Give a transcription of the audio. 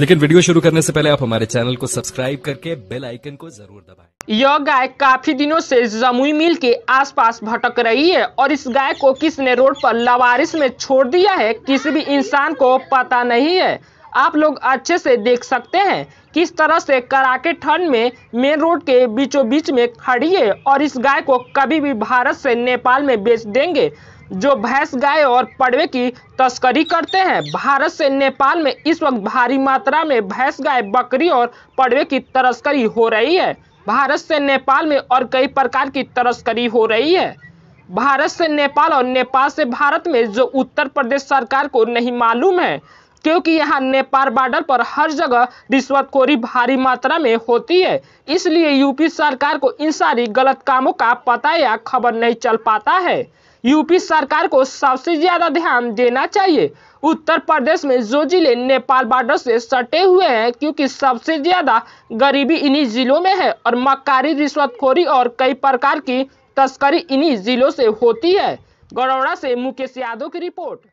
लेकिन वीडियो शुरू करने से पहले आप हमारे चैनल को सब्सक्राइब करके बेल आइकन को जरूर दबाएं। यह गाय काफी दिनों से जमुई मिल के आसपास भटक रही है और इस गाय को किसने रोड पर लवारिस में छोड़ दिया है किसी भी इंसान को पता नहीं है आप लोग अच्छे से देख सकते हैं किस तरह से कराके ठंड में मेन रोड के बीचों बीच में खड़ी है और इस गाय को कभी भी भारत से नेपाल में बेच देंगे जो भैंस गाय और पड़वे की तस्करी करते हैं भारत से नेपाल में इस वक्त भारी मात्रा में भैंस गाय बकरी और पड़वे की तस्करी हो रही है भारत से नेपाल में और कई प्रकार की तस्करी हो रही है भारत से नेपाल और नेपाल से भारत में जो उत्तर प्रदेश सरकार को नहीं मालूम है क्योंकि यहाँ नेपाल बॉर्डर पर हर जगह रिश्वतखोरी भारी मात्रा में होती है इसलिए यूपी सरकार को इन सारी गलत कामों का पता या खबर नहीं चल पाता है यूपी सरकार को सबसे ज़्यादा ध्यान देना चाहिए उत्तर प्रदेश में जो जिले नेपाल बॉर्डर से सटे हुए हैं क्योंकि सबसे ज़्यादा गरीबी इन्हीं जिलों में है और मकारी रिश्वतखोरी और कई प्रकार की तस्करी इन्हीं जिलों से होती है गड़ौड़ा से मुकेश यादव की रिपोर्ट